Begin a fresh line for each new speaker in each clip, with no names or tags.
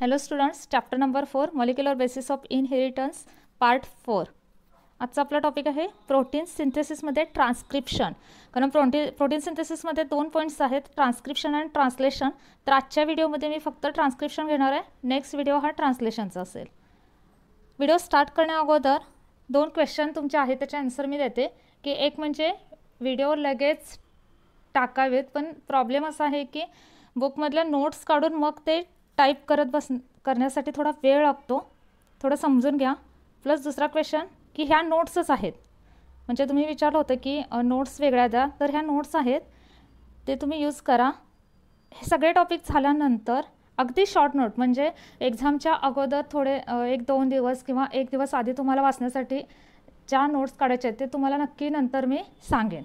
hello students chapter number four molecular basis of inheritance part four आजचा आपला topic आहे protein सिंथेसिसमध्ये transcription कारण प्रोटी protein सिंथेसिसमध्ये दोन पॉईंट्स आहेत ट्रान्स्क्रिप्शन अँड ट्रान्सलेशन तर आजच्या व्हिडिओमध्ये मी फक्त ट्रान्सक्रिप्शन घेणार आहे नेक्स्ट व्हिडिओ हा ट्रान्सलेशनचा असेल व्हिडिओ स्टार्ट करण्या अगोदर दोन क्वेश्चन तुमचे आहेत त्याचे आन्सर मी देते की एक म्हणजे व्हिडिओ लगेच टाकावेत पण प्रॉब्लेम असा आहे की बुकमधल्या नोट्स काढून मग ते टाईप करत बस करण्यासाठी थोडा वेळ लागतो थोडं समजून घ्या प्लस दुसरा क्वेश्चन की ह्या नोट्सच आहेत म्हणजे तुम्ही विचारलं होतं की नोट्स वेगळ्या द्या तर ह्या नोट्स आहेत ते तुम्ही यूज करा हे सगळे टॉपिक झाल्यानंतर अगदी शॉर्ट नोट म्हणजे एक्झामच्या अगोदर थोडे एक दोन दिवस किंवा एक दिवस आधी तुम्हाला वाचण्यासाठी ज्या नोट्स काढायचे आहेत ते तुम्हाला नक्की नंतर मी सांगेन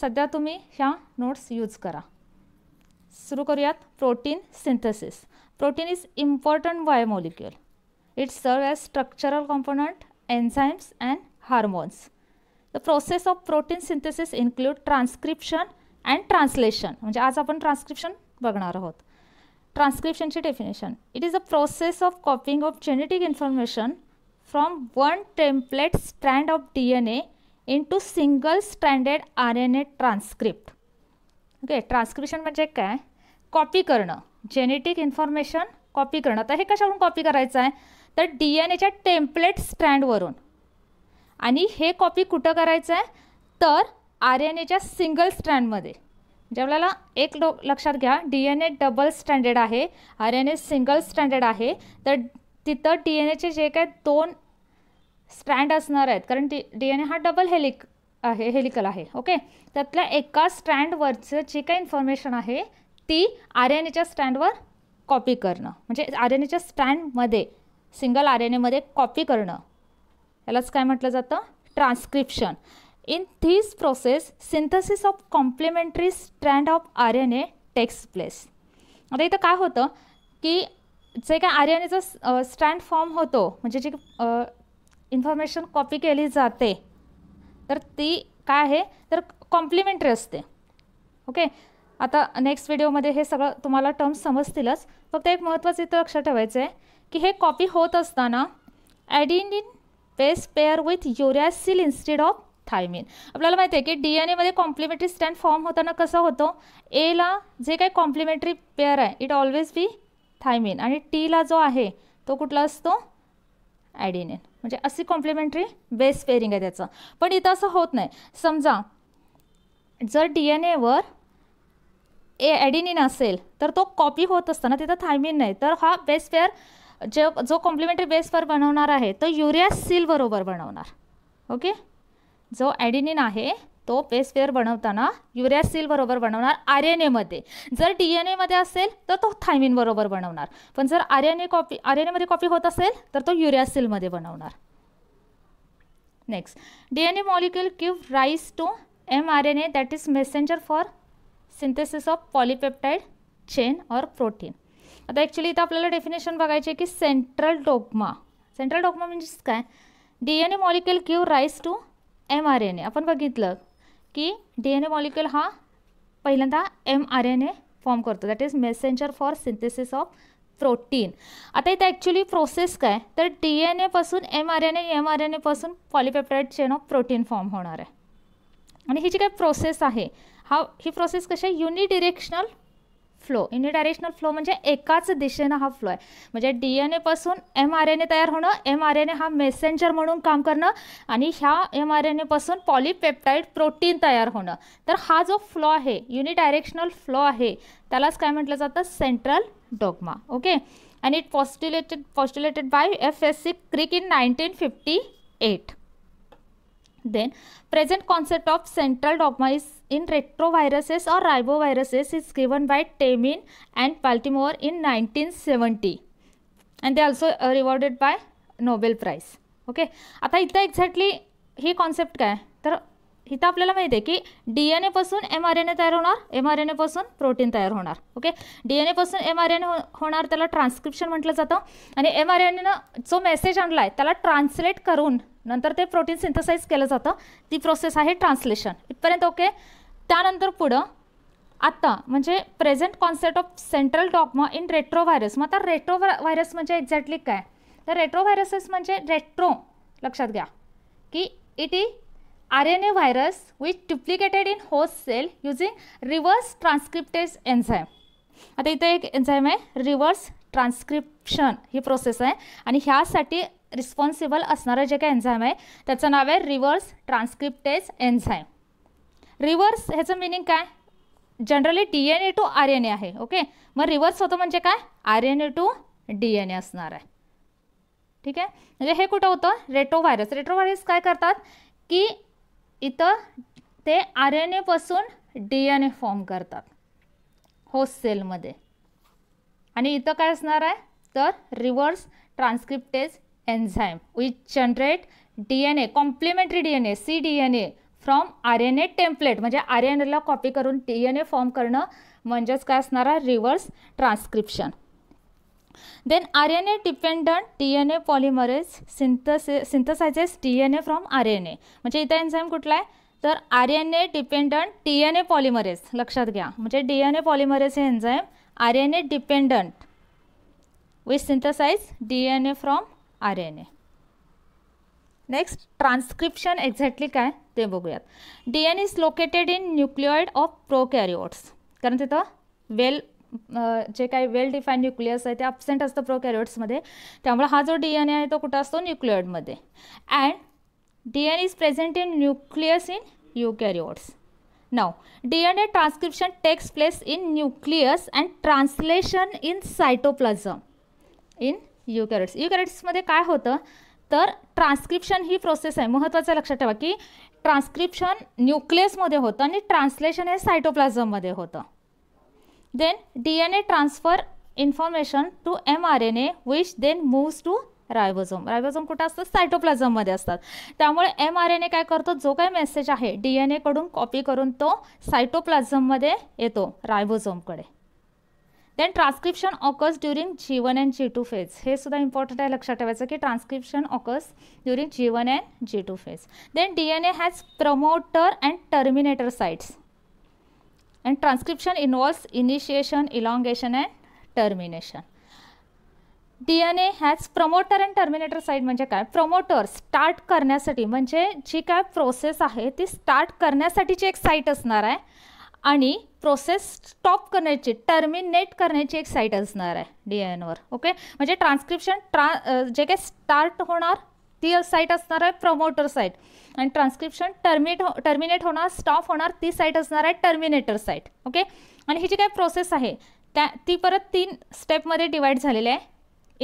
सध्या तुम्ही ह्या नोट्स यूज करा सुरू करूयात protein synthesis protein is important biomolecule it's serve as structural component enzymes and hormones the process of protein synthesis include transcription and translation म्हणजे आज आपण ट्रान्स्क्रिप्शन बघणार आहोत ट्रान्स्क्रिप्शनची definition it is a process of copying of genetic information from one template strand of D N A into single standard R N A transcript okay transcription म्हणजे काय copy करणं genetic information copy करणं तर हे कशावरून copy करायचं आहे तर डी एन एच्या टेम्पलेट स्ट्रँडवरून आणि हे कॉपी कुठं करायचं आहे तर आर एन एच्या सिंगल स्ट्रँडमध्ये म्हणजे आपल्याला एक लो लक्षात घ्या D N A double standard आहे R N A single standard आहे तर तिथं डी एन एचे जे काय दोन स्ट्रँड असणार आहेत कारण डी डी एन ए हा डबल हेलिक आहे हेलिकल आहे ओके त्यातल्या एका स्टँडवरचं जी काही इन्फॉर्मेशन आहे ती आर एन एच्या स्टँडवर कॉपी करणं म्हणजे आर एन एच्या स्टँडमध्ये सिंगल आर एन एमध्ये कॉपी करणं यालाच काय म्हटलं जातं transcription in this process synthesis of complementary strand of R N A takes place आता इथं काय होतं की जे काय आर एन एचा स्टँड फॉर्म होतो म्हणजे जी इन्फॉर्मेशन कॉपी केली जाते तर ती काय आहे तर कॉम्प्लिमेंटरी असते ओके आता नेक्स्ट व्हिडिओमध्ये हे सगळं तुम्हाला टर्म्स समजतीलच फक्त एक महत्त्वाचं इथं लक्षात ठेवायचं आहे की हे कॉपी होत असताना adenine base pair with uracil instead of thymine आपल्याला माहिती आहे की डी एन एमध्ये कॉम्प्लिमेंटरी स्टँड फॉर्म होताना कसं होतो एला जे काही कॉम्प्लिमेंटरी पेअर आहे इट ऑलवेज बी थायमिन आणि टीला जो आहे तो कुठला असतो ॲडिनिन म्हणजे अशी कॉम्प्लिमेंटरी बेस पेअरिंग आहे त्याचं पण इथं असं होत नाही समजा जर डी एन एवर ए ॲडिनिन असेल तर तो कॉपी होत असताना तिथं थायमिन नाही तर हा बेस पेअर जे जो कॉम्प्लिमेंटरी बेस पेअर बनवणार आहे तो युरिया सीलबरोबर बनवणार ओके जो ॲडिनिन आहे तो फेअर बनवताना युरिया बरोबर बनवणार आर एन एमध्ये जर डी एन एमध्ये असेल तर तो बरोबर बनवणार पण जर R N A copy R N एमध्ये कॉपी होत असेल तर तो युरिया सीलमध्ये बनवणार next D N A molecule give rise to M R N A that is messenger for synthesis of polypeptide chain or protein आता ॲक्च्युली इथं आपल्याला डेफिनेशन बघायची की सेंट्रल डोग्मा सेंट्रल डोग्मा म्हणजेच काय D N A molecule give rise to M R N A आपण बघितलं की डी एन ए मॉलिक्युल हा पहिल्यांदा M R N A form करतो that is messenger for synthesis of protein आता इथं ॲक्च्युली प्रोसेस काय तर डी एन एपासून M R N M R N एपासून polypeptide chain of protein form होणार आहे आणि ही जी काय प्रोसेस आहे हा ही प्रोसेस कशी आहे युनिडिरेक्शनल फ्लो युनिडायरेक्शनल फ्लो म्हणजे एकाच दिशेनं हा फ्लो आहे म्हणजे डी एन पासून एम आर एन ए तयार होणं एम आर एन ए हा मेसेंजर म्हणून काम करणं आणि ह्या एम आर एन पासून पॉलिपेप्टाइड प्रोटीन तयार होणं तर हा जो फ्लो आहे युनिडायरेक्शनल फ्लो आहे त्यालाच काय म्हटलं जातं central dogma okay and it postulated postulated by F S C Crick in nineteen fifty eight then present concept of central dogma is in in retroviruses or riboviruses is given by Temin and Baltimore in 1970 and they also uh, rewarded by Nobel prize okay आता इथं exactly ही concept काय तर इथं आपल्याला माहिती आहे की D N एपासून एम आर एन ए तयार होणार एम आर एन एपासून प्रोटीन तयार होणार ओके डी एन एपासून एम आर एन ए होणार त्याला ट्रान्स्क्रिप्शन म्हटलं जातं आणि एम आर एन एनं जो मेसेज आणला आहे त्याला ट्रान्सलेट करून नंतर ते प्रोटीन सिंथसाईज केलं जातं ती प्रोसेस आहे ट्रान्सलेशन इथपर्यंत ओके त्यानंतर पुढं आत्ता म्हणजे present concept of central dogma in retro virus मग आता रेट्रो व्हायरस म्हणजे एक्झॅक्टली काय तर रेट्रो व्हायरसेस म्हणजे रेट्रो लक्षात घ्या की it is R N A virus which duplicated in host cell using reverse transcriptase enzyme आता इथं एक एन्झाईम आहे रिव्हर्स ट्रान्सक्रिप्शन ही प्रोसेस आहे आणि ह्यासाठी रिस्पॉन्सिबल असणारं जे काही एन्झाईम आहे त्याचं नाव आहे रिव्हर्स ट्रान्सक्रिप्टेज एन्झाईम रिव्हर्स ह्याचं मिनिंग काय generally D N A to R N A आहे ओके मग रिव्हर्स होतं म्हणजे काय R N A to D N A असणार आहे ठीक आहे म्हणजे हे कुठं होतं रेट्रोव्हायरस रेट्रोव्हायरस काय करतात की इथं ते आर एन एपासून डी एन ए फॉर्म करतात होस्ट सेलमध्ये आणि इथं काय असणार आहे तर reverse transcriptase enzyme which generate D N A complementary D N A C D N A from R N A template म्हणजे आर एन एला कॉपी करून टी एन ए फॉर्म करणं म्हणजेच काय असणार आहे reverse transcription then R N A dependent T N A polymerase सिंथसे synthesizes T N A from R N A म्हणजे इथं एन्झाईम कुठला आहे तर R N A dependent T N A polymerase लक्षात घ्या म्हणजे डी एन ए पॉलिमरेज हे enzyme R N A dependent with synthesize D N A from R N A next transcription exactly काय ते बघूयात D N is located in nucleoid of prokaryotes कारण तिथं वेल जे काही वेल डिफाईन न्यूक्लियस आहे ते अब्सेंट असतं कॅरिओट्समध्ये त्यामुळे हा जो डी एन ए आहे तो कुठं असतो न्यूक्लिओडमध्ये and D N is present in nucleus in eukaryotes नाव D N A transcription takes place in nucleus and translation in cytoplasm in eukaryotes युकॅरिट्समध्ये काय होतं तर ट्रान्सक्रिप्शन ही प्रोसेस आहे महत्त्वाचं लक्षात ठेवा की ट्रान्स्क्रिप्शन न्यूक्लियसमध्ये होतं आणि ट्रान्सलेशन हे सायटोप्लाझममध्ये होतं then D N A transfer information to M R N A which then moves to ribosome ribosome कुठं असतात सायटोप्लाझममध्ये असतात त्यामुळे एम आर एन ए काय करतो जो काय मेसेज आहे डी एन एकडून कॉपी करून तो सायटोप्लाझममध्ये येतो रायबोझोमकडे then transcription occurs during G one and G two phase हे सुद्धा इम्पॉर्टंट आहे लक्षात ठेवायचं की transcription occurs during G one and G two phase then D N A has promoter and terminator sites and transcription involves initiation elongation and termination D N A has promoter and terminator site म्हणजे काय promoter start करण्यासाठी म्हणजे जी काय process आहे ती start करण्यासाठीची एक site असणार आहे आणि प्रोसेस स्टॉप करण्याची टर्मिनेट करण्याची एक साईट असणार आहे डी एन एनवर ओके म्हणजे ट्रान्स्क्रिप्शन ट्रा जे काही स्टार्ट होणार ती साईट असणार आहे प्रमोटर साईट आणि ट्रान्स्क्रिप्शन टर्मिनेट हो टर्मिनेट होणार स्टॉप होणार ती साईट असणार आहे टर्मिनेटर साईट ओके आणि ही जी काय प्रोसेस आहे त्या ती परत तीन स्टेपमध्ये डिवाईड झालेली आहे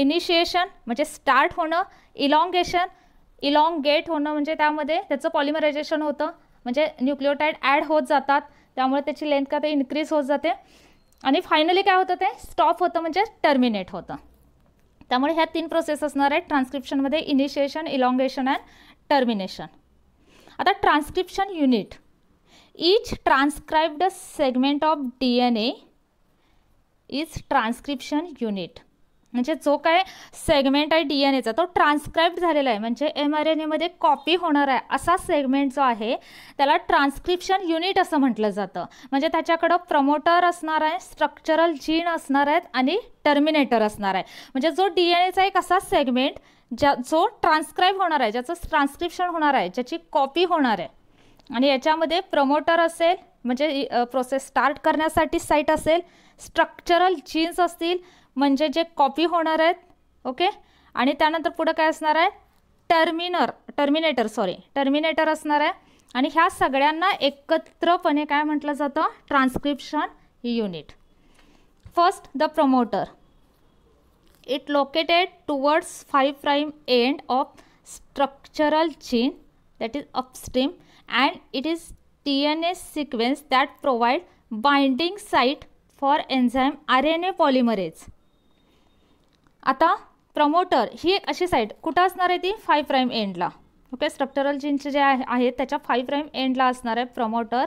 इनिशिएशन म्हणजे स्टार्ट होणं इलॉंगेशन गेट होणं म्हणजे त्यामध्ये त्याचं पॉलिमरायझेशन होतं म्हणजे न्यूक्लिओटाईड ॲड होत जातात त्यामुळे त्याची लेंथ काय ते इन्क्रीज होत जाते आणि फायनली काय होतं ते स्टॉप होतं म्हणजे टर्मिनेट होतं त्यामुळे ह्या तीन प्रोसेस असणार आहेत ट्रान्स्क्रिप्शनमध्ये इनिशिएशन इलॉंगेशन अँड टर्मिनेशन आता transcription unit segment of D N A is transcription unit म्हणजे जो काय सेगमेंट आहे डी एन एचा तो ट्रान्स्क्राईब झालेला आहे म्हणजे एम आर एन एमध्ये कॉपी होणार आहे असा सेगमेंट जो आहे त्याला ट्रान्स्क्रिप्शन युनिट असं म्हटलं जातं म्हणजे त्याच्याकडं प्रमोटर असणार आहे स्ट्रक्चरल जीन असणार आहेत आणि टर्मिनेटर असणार आहे म्हणजे जो डी एन एचा एक असा सेगमेंट ज्या जो ट्रान्स्क्राईब होणार आहे ज्याचं ट्रान्स्क्रिप्शन होणार आहे ज्याची कॉपी होणार आहे आणि याच्यामध्ये प्रमोटर असेल म्हणजे प्रोसेस स्टार्ट करण्यासाठी साईट असेल स्ट्रक्चरल जीन्स असतील म्हणजे जे कॉपी होणार आहेत ओके आणि त्यानंतर पुढं काय असणार आहे टर्मिनर टर्मिनेटर सॉरी टर्मिनेटर असणार आहे आणि ह्या सगळ्यांना एकत्रपणे काय म्हटलं जातं transcription unit first the promoter it located towards five prime end of structural gene that is upstream and it is T N A sequence that provide binding site for enzyme R N A polymerase आता promoter ही अशी site कुठं असणार आहे ती five prime एंडला okay structural जीनचे जे आहे त्याच्या फाय प्राईम एंडला असणार आहे प्रमोटर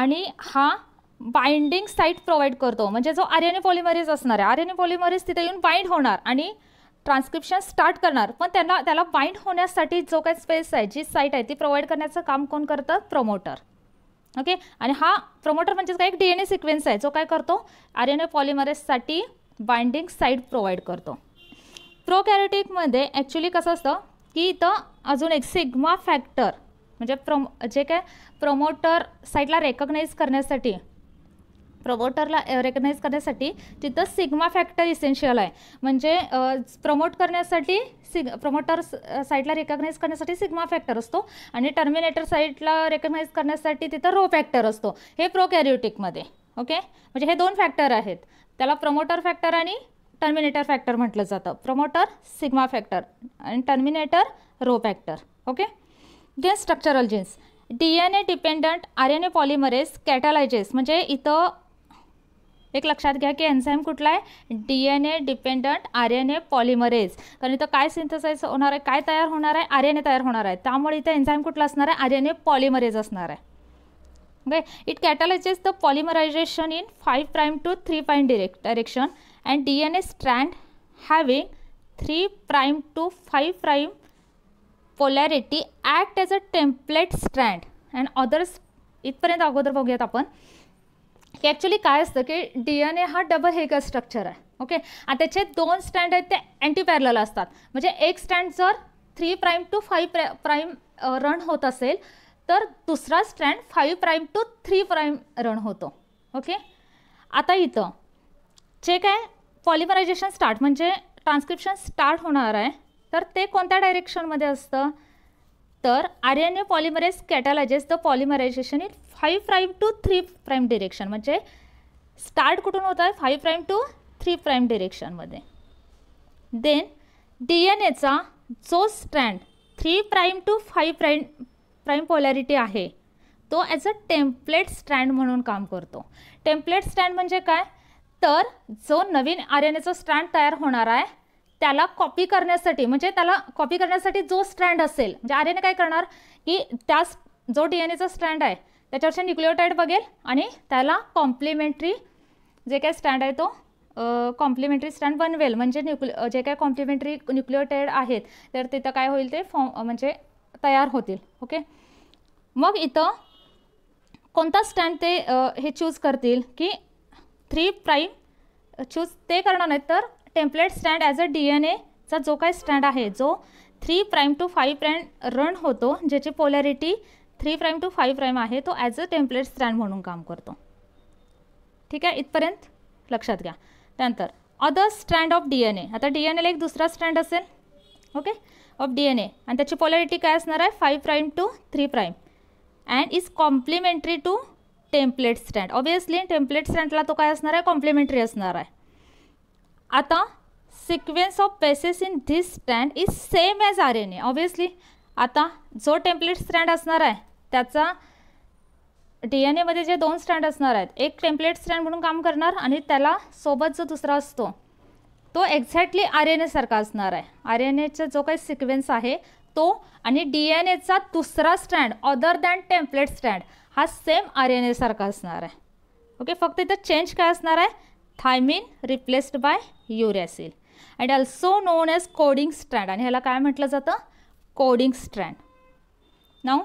आणि हा बाइंडिंग साईट प्रोव्हाइड करतो म्हणजे जो आर एन पॉलिमरीज असणार आहे आर एन पॉलिमरीज तिथे येऊन बाइंड होणार आणि ट्रान्स्क्रिप्शन स्टार्ट करणार पण त्यांना त्याला बाइंड होण्यासाठी जो काय स्पेस आहे जी साईट आहे ती प्रोव्हाइड करण्याचं काम कोण करतं प्रमोटर ओके आणि हा प्रमोटर म्हणजेच काय एक डी एन ए सिक्वेन्स आहे जो काय करतो R N A binding site provide करतो मध्ये ॲक्च्युली कसं असतं की इथं अजून एक सिग्मा फॅक्टर म्हणजे प्रम जे काय प्रमोटर साईडला रेकग्नाईज करण्यासाठी प्रमोटरला रेकग्नाइज करण्यासाठी तिथं सिग्मा फॅक्टर इसेन्शियल आहे म्हणजे प्रमोट करण्यासाठी सिग प्रमोटर साईडला रेकग्नाईज करण्यासाठी सिग्मा फॅक्टर असतो आणि टर्मिनेटर साईटला रेकग्नाईज करण्यासाठी तिथं रो फॅक्टर असतो हे प्रोकॅरियोटिकमध्ये ओके म्हणजे हे दोन फॅक्टर आहेत त्याला प्रमोटर फॅक्टर आणि टर्मिनेटर फॅक्टर म्हटलं जातं प्रमोटर सिग्मा फॅक्टर आणि terminator rho factor okay then structural genes D N A dependent R N A polymerase catalyses म्हणजे इथं एक लक्षात घ्या की एन्झाईम कुठला आहे D N A dependent R N A polymerase कारण इथं काय सिंथसाइज होणार आहे काय तयार होणार आहे आर एन ए तयार होणार आहे त्यामुळे इथं एन्झाईम कुठला असणार आहे आर एन ए पॉलिमरेज असणार आहे okay it catalyses the polymerization in five prime to three prime direct direction and D N A stand having three prime to five prime polarity act as a template strand and others इथपर्यंत अगोदर बघूयात आपण की actually काय असतं की D N A हा double हेगर स्ट्रक्चर आहे ओके आणि त्याचे दोन स्टँड आहेत ते अँटी अँटीपॅरल असतात म्हणजे एक स्टँड जर three prime to five prime run होत असेल तर दुसरा strand five prime to three prime run होतो ओके आता इथं जे काय पॉलिमरायझेशन स्टार्ट म्हणजे ट्रान्स्क्रिप्शन स्टार्ट होणार आहे तर ते कोणत्या डायरेक्शनमध्ये असतं तर R N A polymerase catalyses the polymerization in five prime to three prime direction म्हणजे स्टार्ट कुठून होत आहे five prime to three prime डिरेक्शनमध्ये देन डी एन एचा जो strand three prime to five prime prime polarity आहे तो as a template strand म्हणून काम करतो टेम्पलेट स्ट्रँड म्हणजे काय तर जो नवीन आर एन एचा स्ट्रँड तयार होणार आहे त्याला कॉपी करण्यासाठी म्हणजे त्याला कॉपी करण्यासाठी जो स्ट्रँड असेल म्हणजे आर एन ए काय करणार की त्यास जो डी एन एचा स्ट्रँड आहे त्याच्यावरचे न्यूक्लिओटाईड बघेल आणि त्याला कॉम्प्लिमेंटरी जे काय स्टँड आहे तो कॉम्प्लिमेंटरी स्टँड बनवेल म्हणजे न्यूक्लि जे काय कॉम्प्लिमेंटरी न्यूक्लिओटाईड आहेत तर तिथं काय होईल ते फॉर्म म्हणजे तयार होतील ओके मग इथं कोणता स्टँड ते हे चूज करतील की थ्री प्राईम चूज ते करणार नाहीत तर template stand as a D N एचा जो काय स्टँड आहे जो three prime to five prime run होतो ज्याची polarity three prime to five prime आहे तो ॲज अ टेम्पलेट स्टँड म्हणून काम करतो ठीक आहे इथपर्यंत लक्षात घ्या त्यानंतर other stand of D N A आता डी एन एला एक दुसरा स्टँड असेल okay of D N A आणि त्याची पॉलॅरिटी काय असणार आहे five prime to three prime and is complementary to template stand obviously template स्टँडला तो काय असणार आहे कॉम्प्लिमेंटरी असणार आहे आता sequence of bases in this stand is same as R N A obviously आता जो टेम्पलेट स्टँड असणार आहे त्याचा डी एन एमध्ये जे दोन स्टँड असणार आहेत एक टेम्पलेट स्टँड म्हणून काम करणार आणि त्याला सोबत जो दुसरा असतो तो एक्झॅक्टली आर एन एसारखा असणार आहे आर एन एचा जो काही सिक्वेन्स आहे तो आणि डी एन एचा दुसरा stand other than template stand हा सेम आर एन एसारखा असणार आहे ओके फक्त इथं चेंज काय असणार आहे thymine replaced by uracil and also known as coding strand आणि ह्याला काय म्हटलं जातं coding strand now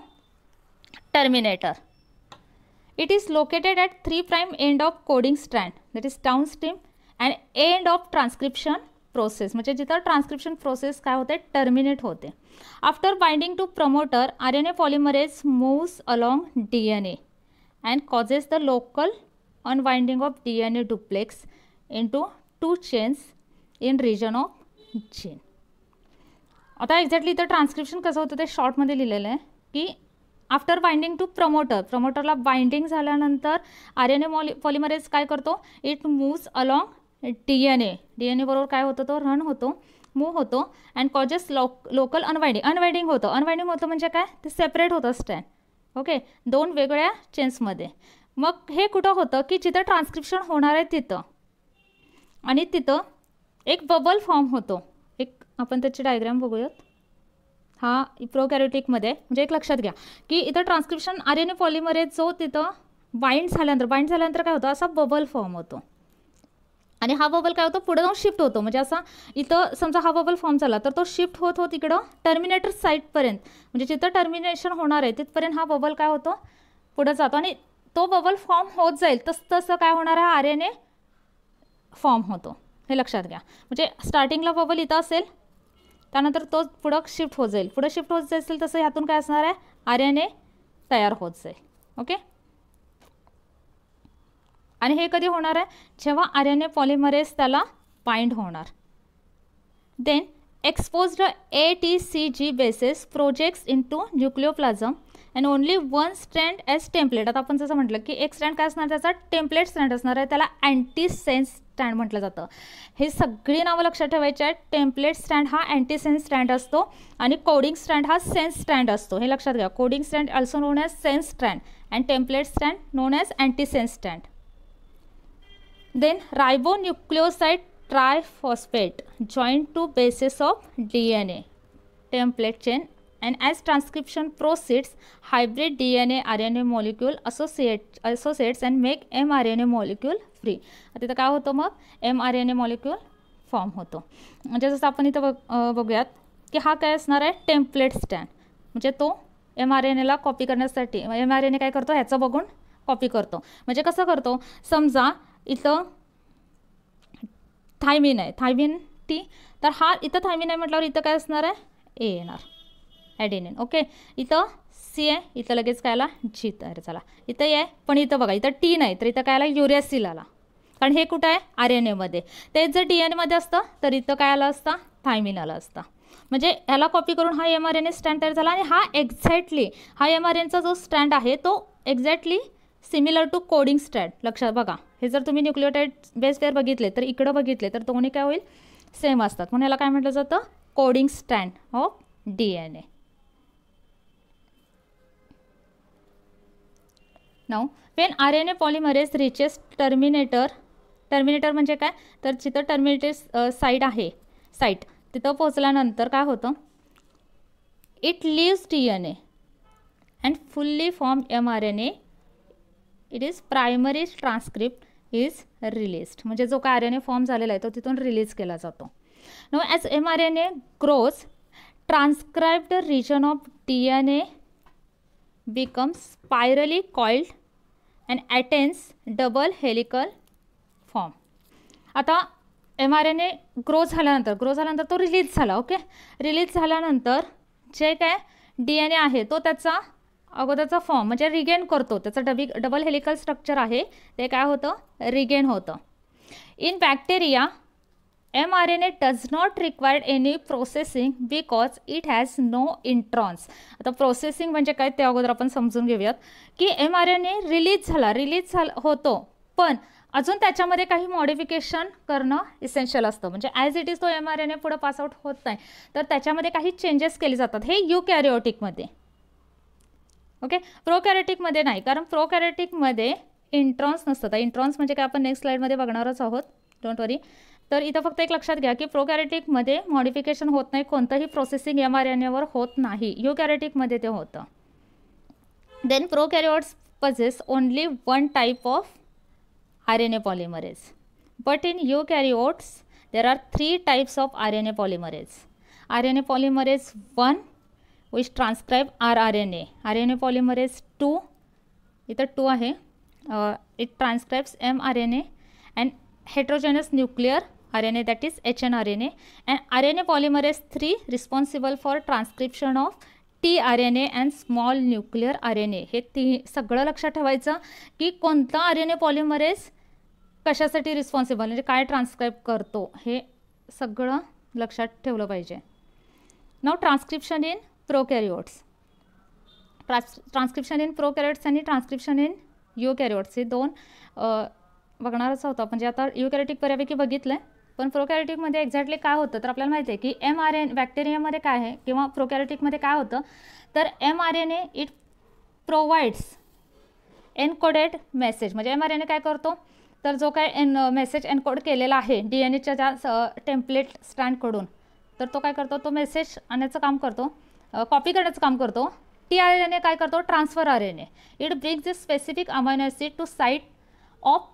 terminator it is located at three prime end of coding strand that is downstream and end of transcription process म्हणजे जिथं transcription process काय होते terminate होते after binding to promoter R N A polymerase moves along D N A and causes the local unwinding of D N A duplex into two chains in region of gene आता exactly इथं transcription कसं होतं ते शॉर्टमध्ये लिहिलेलं आहे की after binding to promoter प्रमोटरला बाइंडिंग झाल्यानंतर आर एन ए मॉलि पॉलिमरेज काय करतो it moves along D N A D N एबरोबर काय होतं तो रन होतो मूव्ह होतो अँड कॉजेस लोक लोकल अनवायडिंग अनवायडिंग होतं अनवायडिंग होतं म्हणजे काय ते सेपरेट होतं स्टँड ओके दोन वेगळ्या चेन्समध्ये मग हे कुठं होतं की जिथं ट्रान्सक्रिप्शन होणार आहे तिथं आणि तिथं एक बबल फॉर्म होतो एक आपण त्याचे डायग्राम बघूयात हा प्रोकॅरोटिकमध्ये म्हणजे एक लक्षात घ्या की इथं transcription R N A polymerase जो तिथं बाइंड झाल्यानंतर बाइंड झाल्यानंतर काय होतं असा बबल फॉर्म होतो आणि हा बबल काय होतो पुढे जाऊन शिफ्ट होतो म्हणजे असा इथं समजा हा बबल फॉर्म झाला तर तो शिफ्ट होत होत इकडं टर्मिनेटर साईटपर्यंत म्हणजे जिथं टर्मिनेशन होणार आहे तिथपर्यंत हा बबल काय होतो पुढं जातो आणि तो बबल फॉर्म होत जाईल तसं तसं काय होणार आहे आर एन ए फॉर्म होतो हे लक्षात घ्या म्हणजे स्टार्टिंगला बबल इथं असेल त्यानंतर तो पुढं शिफ्ट होत जाईल पुढं शिफ्ट होत जाईल तसं ह्यातून काय असणार आहे आर एन ए तयार होत जाईल ओके आणि हे कधी होणार आहे जेव्हा आर एन ए पॉलिमरेज त्याला बाइंड होणार then exposed A T C G bases projects into nucleoplasm and only one strand as template आता आपण जसं म्हटलं की एक स्ट्रँड काय असणार त्याचा टेम्पलेट स्ट्रँड असणार आहे त्याला अँटी सेन्स स्टँड म्हटलं जातं हे सगळी नावं लक्षात ठेवायची आहेत टेम्पलेट स्टँड हा अँटी सेन्स स्टँड असतो आणि कोडिंग स्टँड हा सेन्स स्टँड असतो हे लक्षात घ्या coding stand also known as sense stand and template stand known as antisense stand then ribonucleoside phosphate joint to basis of D N A template chain and as transcription proceeds hybrid D N A R N A molecule associate associates and make M R N A molecule free तिथं काय होतं मग M R N A molecule form होतो म्हणजे जसं आपण इथं बघ बघूयात की हा काय असणार आहे टेम्पलेट स्टॅन म्हणजे तो एम आर एन एला कॉपी करण्यासाठी एम आर एन ए काय करतो ह्याचं बघून कॉपी करतो म्हणजे कसं करतो समजा इथं थायमिन आहे थायमिन टी तर हा इथं थायमिन आहे म्हटल्यावर इथं काय असणार आहे ए येणार ॲडेनिन ओके इथं सी आहे इथं लगेच काय आला जी तयार झाला इथं आहे पण इथं बघा इथं टी नाही तर इथं कायला सील आला कारण हे कुठं आहे आर एन एमध्ये तेच जर डी एन एमध्ये असतं तर इथं काय आलं असता थायमिन आलं असता म्हणजे ह्याला कॉपी करून हा M R N A stand तयार झाला आणि हा एक्झॅक्टली हा एम आर एनचा जो स्टँड आहे तो exactly similar to coding stand लक्षात बघा हे जर तुम्ही न्यूक्लिओटाईड बेस पेअर बघितले तर इकडं बघितले तर दोन्ही काय होईल सेम असतात म्हणून याला काय म्हटलं जातं coding stand of D N A now when R N A polymerase reaches terminator terminator म्हणजे काय तर जिथं टर्मिनेटर साईट आहे साईट तिथं पोहोचल्यानंतर काय होतं it leaves D N A and fully form M R N A it is primary transcript is released म्हणजे जो काय आर एन ए फॉर्म झालेला आहे तो तिथून रिलीज केला जातो no as M R N A grows transcribed region of D N A become spirally coiled and attains double helical form आता M R N A grow झाल्यानंतर grow झाल्यानंतर तो रिलीज झाला ओके रिलीज झाल्यानंतर जे काय डी एन ए आहे तो त्याचा अगोदरचा फॉर्म म्हणजे रिगेन करतो त्याचं डबी डबल हेलिकल स्ट्रक्चर आहे ते काय होतं रिगेन होतं in bacteria M R N A does not required any processing because it has no introns आता प्रोसेसिंग म्हणजे काय ते अगोदर आपण समजून घेऊयात की M R N A release झाला रिलीज झाला होतो पण अजून त्याच्यामध्ये काही मॉडिफिकेशन करणं इसेन्शियल असतं म्हणजे ॲज इट इज तो एम आर एन ए पुढं पासआउट होत नाही तर त्याच्यामध्ये काही चेंजेस केले जातात हे यू कॅरिओटिकमध्ये ओके प्रोकॅरेटिकमध्ये नाही कारण प्रोकॅरेटिकमध्ये इंट्रॉन्स नसतात इंट्रॉन्स म्हणजे काय आपण नेक्स्ट स्लाईडमध्ये बघणारच आहोत डोंट वरी तर इथं फक्त एक लक्षात घ्या की प्रोकॅरेटिकमध्ये मॉडिफिकेशन होत नाही कोणतंही प्रोसेसिंग एम आर एन एवर होत नाही युकॅरेटिकमध्ये ते होतं then karyotes possess only one type of R N A polymerase but in eukaryotes there are three types of R N A polymerase R N A polymerase one which transcribe R R N A R N A polymerase two इथं two आहे it transcribes M R N A and heterogeneous nuclear R N A that is H N R N A and R N A polymerase three responsible for transcription of T R N A and small nuclear R N A हे ती सगळं लक्षात ठेवायचं की कोणता R N A polymerase कशासाठी responsible म्हणजे काय ट्रान्सक्राईब करतो हे सगळं लक्षात ठेवलं पाहिजे now transcription in karyotes trans transcription in prokaryotes आणि ट्रान्स्क्रिप्शन इन यू कॅरिओट्स हे दोन बघणारच होतं म्हणजे आता युकॅरिटिक बऱ्यापैकी बघितलं आहे पण प्रोकॅरिटिकमध्ये एक्झॅक्टली काय होतं तर आपल्याला माहिती आहे की एम आर एन बॅक्टेरियामध्ये काय आहे किंवा प्रोकॅरिटिकमध्ये काय होतं तर M R N A it provides encoded message म्हणजे एम आर एन ए काय करतो तर जो काय एन मेसेज एनकोड केलेला आहे डी एन एच्या ज्या टेम्पलेट स्टँडकडून तर तो काय करतो तो मेसेज आणण्याचं काम करतो कॉपी करण्याचं काम करतो टी आर एन ए काय करतो transfer R N A it brings this specific amino acid to site of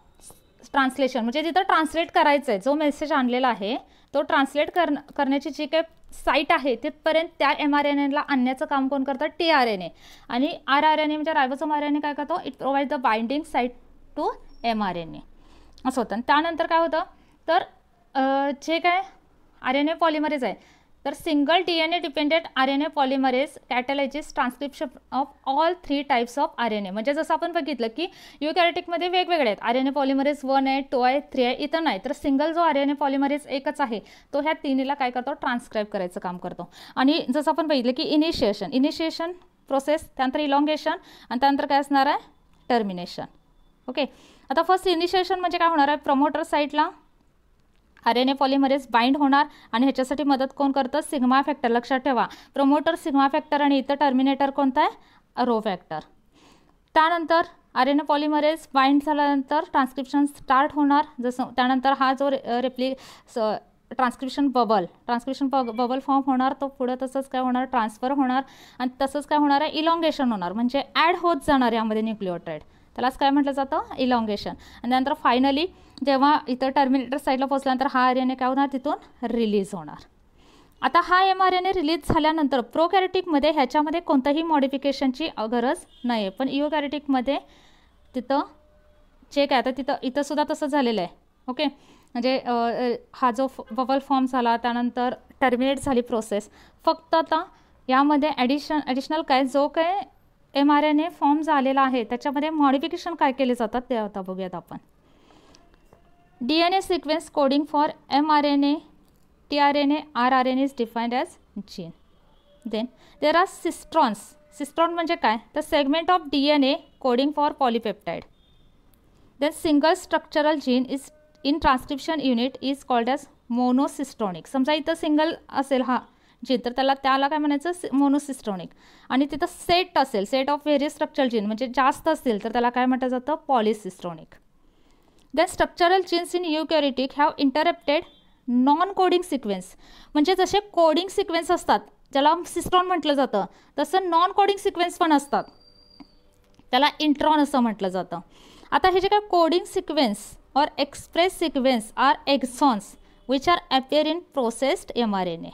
translation म्हणजे जिथं ट्रान्सलेट करायचं आहे जो मेसेज आणलेला आहे तो ट्रान्सलेट कर करण्याची जी काय साईट आहे तिथपर्यंत त्या एम आर एन एला आणण्याचं काम कोण करतं टी आर एन ए आणि आर आर एन ए म्हणजे रायबोसोम आर एन ए काय करतो it provide the binding site to M R N A असं होतं त्यानंतर काय होतं तर जे काय आर एन ए पॉलिमरेज आहे तर single D N A dependent R N A polymerase catalyses transcription of all three types of R N A म्हणजे जसं आपण बघितलं की कॅरेटिकमध्ये वेगवेगळे आहेत R N A polymerase one आहे टू आहे थ्री आहे इथं नाही तर सिंगल जो आर एन ए पॉलिमरेज एकच आहे तो ह्या तिन्हीला काय करतो ट्रान्सक्राईब करायचं काम करतो आणि जसं आपण बघितलं की इनिशिएशन इनिशिएशन प्रोसेस त्यानंतर इलॉंगेशन आणि त्यानंतर काय असणार आहे टर्मिनेशन ओके आता फर्स्ट इनिशिएशन म्हणजे काय होणार आहे प्रमोटर साईडला R N A polymerase bind होणार आणि ह्याच्यासाठी मदत कोण करतं सिग्मा फॅक्टर लक्षात ठेवा प्रोमोटर सिग्मा फॅक्टर आणि इतर टर्मिनेटर कोणता आहे रो फॅक्टर त्यानंतर R N A polymerase bind झाल्यानंतर ट्रान्स्क्रिप्शन स्टार्ट होणार जसं त्यानंतर हा जो रे रेप्ली transcription bubble transcription bubble form होणार तो पुढं तसंच काय होणार ट्रान्सफर होणार आणि तसंच काय होणार आहे इलॉंगेशन होणार म्हणजे ॲड होत जाणार यामध्ये न्यूक्लिओटाईड त्यालाच काय म्हटलं जातं इलाँगेशन आणि नंतर फायनली जेव्हा इथं टर्मिनेटर साईडला पोचल्यानंतर हा आर एन ए काय होणार तिथून रिलीज होणार आता हा M R N A release झाल्यानंतर कॅरेटिकमध्ये ह्याच्यामध्ये कोणत्याही मॉडिफिकेशनची गरज नाही आहे पण इओकॅरेटिकमध्ये तिथं चेक आहे आता तिथं इथंसुद्धा तसं झालेलं आहे ओके म्हणजे हा जो बबल फॉर्म झाला त्यानंतर टर्मिनेट झाली प्रोसेस फक्त आता यामध्ये ॲडिशन ॲडिशनल काय जो काय M R N A form झालेला आहे त्याच्यामध्ये मॉडिफिकेशन काय केले जातात ते आता बघूयात आपण D N A sequence coding for M R N A T R N A R R N is defined as gene then there are cistrons cistron म्हणजे काय तर segment of D N A coding for polypeptide then single structural gene is in transcription unit is called as monocistronic समजा इथं single असेल हा gene तर त्याला त्याला काय म्हणायचं मोनोसिस्टॉनिक आणि तिथं सेट असेल set of various structural gene म्हणजे जास्त असतील तर त्याला काय म्हटलं जातं polycistronic then structural genes in eukaryotic have interrupted non coding sequence म्हणजे जसे कोडिंग सिक्वेन्स असतात ज्याला सिस्ट्रॉन म्हटलं जातं तसं नॉन कोडिंग सिक्वेन्स पण असतात त्याला इंट्रॉन असं म्हटलं जातं आता हे जे काय coding sequence or express sequence are exons which are appear in processed M R N A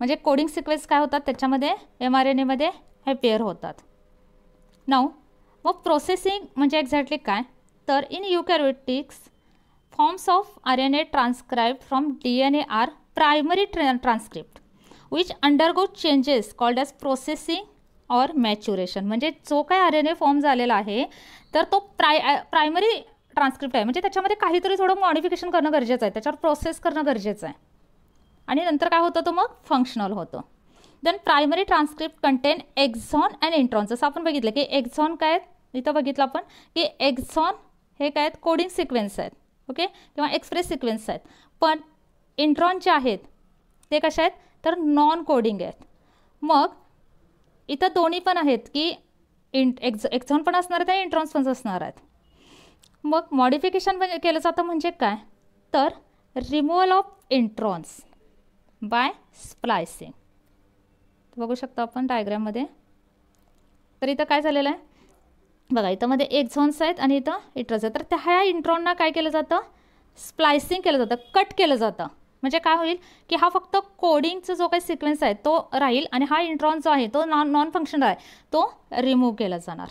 म्हणजे कोडिंग सिक्वेन्स काय होतात त्याच्यामध्ये एम आर एन एमध्ये हे पेअर होतात नऊ मग प्रोसेसिंग म्हणजे एक्झॅक्टली काय तर in eukaryotes forms of R N A transcribe from D N A are primary ट्र transcript which undergo changes called as processing or maturation म्हणजे जो काय आर एन ए फॉर्म झालेला आहे तर तो प्राय प्रायमरी ट्रान्सक्रिप्ट आहे म्हणजे त्याच्यामध्ये काहीतरी थोडं मॉडिफिकेशन करणं गरजेचं आहे त्याच्यावर प्रोसेस करणं गरजेचं आहे आणि नंतर काय होतं तो मग फंक्शनल होतो then primary transcript contain exon and intron जसं आपण बघितलं की एक्झॉन काय आहेत इथं बघितलं आपण की एक्झॉन हे काय आहेत कोडिंग सिक्वेन्स आहेत ओके किंवा एक्सप्रेस सिक्वेन्स आहेत पण इंट्रॉन जे आहेत ते कशा आहेत तर नॉन कोडिंग आहेत मग इथं दोन्ही पण आहेत की इंट एक्झ एक्झॉन पण असणार आहेत आणि इंट्रॉन्स पण असणार आहेत मग मॉडिफिकेशन केलं जातं म्हणजे काय तर removal of introns by splicing बघू शकतो आपण डायग्राममध्ये तर इथं काय झालेलं आहे बघा इथं मध्ये एक्झॉन्स आहेत आणि इथं इट्रॉन्स आहेत तर त्या ह्या इंट्रॉनना काय केलं जातं स्प्लायसिंग केलं जातं कट केलं जातं म्हणजे काय होईल की हा फक्त कोडिंगचा जो काही सिक्वेन्स आहे तो राहील आणि हा इंट्रॉन जो आहे तो नॉन नॉन फंक्शनल आहे तो रिमूव्ह केला जाणार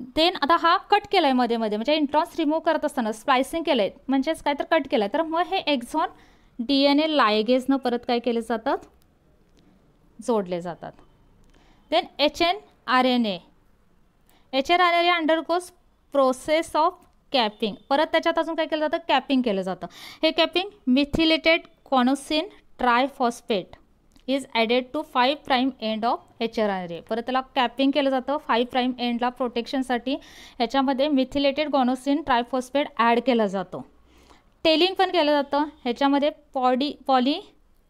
देन आता हा कट केला आहे मध्ये मध्ये म्हणजे इंट्रॉन्स रिमूव्ह करत असताना स्प्लायसिंग केलं आहे म्हणजेच काय तर कट केलं आहे तर मग हे एक्झॉन डी एन ए लायगेजनं परत काय केले जातात जोडले जातात then H N R N A H N R N A undergoes process of capping परत त्याच्यात अजून काय केलं जातं कॅपिंग केलं जातं हे कॅपिंग मिथिलेटेड कॉनोसिन triphosphate is added to five prime end of H R R A परत त्याला कॅपिंग केलं जातं फाईव्ह प्राईम एंडला प्रोटेक्शनसाठी ह्याच्यामध्ये मिथिलेटेड गॉनोसिन ट्रायफॉस्फेट ॲड केला जातो टेलिंग पण केलं जातं ह्याच्यामध्ये पॉडी 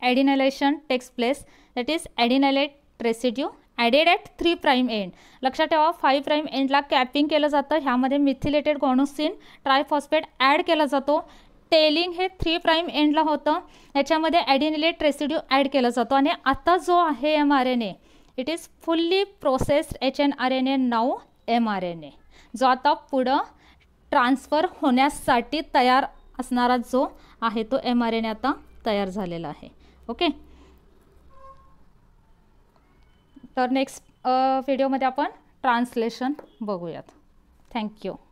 polyadenylation takes place that is adenylate residue added at three prime end लक्षात ठेवा फाईव्ह प्राईम एंडला कॅपिंग केलं जातं ह्यामध्ये मिथिलेटेड गॉनोसिन ट्रायफॉस्फेट ॲड केला जातो टेलिंग हे थ्री प्राईम एंडला होतं याच्यामध्ये ॲडिनिलेट रेसिड्यू ॲड केला जातो आणि आता जो आहे M R N A it is fully processed H N R N A now M R N A जो आता पुढं ट्रान्सफर होण्यासाठी तयार असणारा जो आहे तो एम आर एन ए आता तयार झालेला आहे ओके तर नेक्स्ट व्हिडिओमध्ये आपण ट्रान्सलेशन बघूयात थँक्यू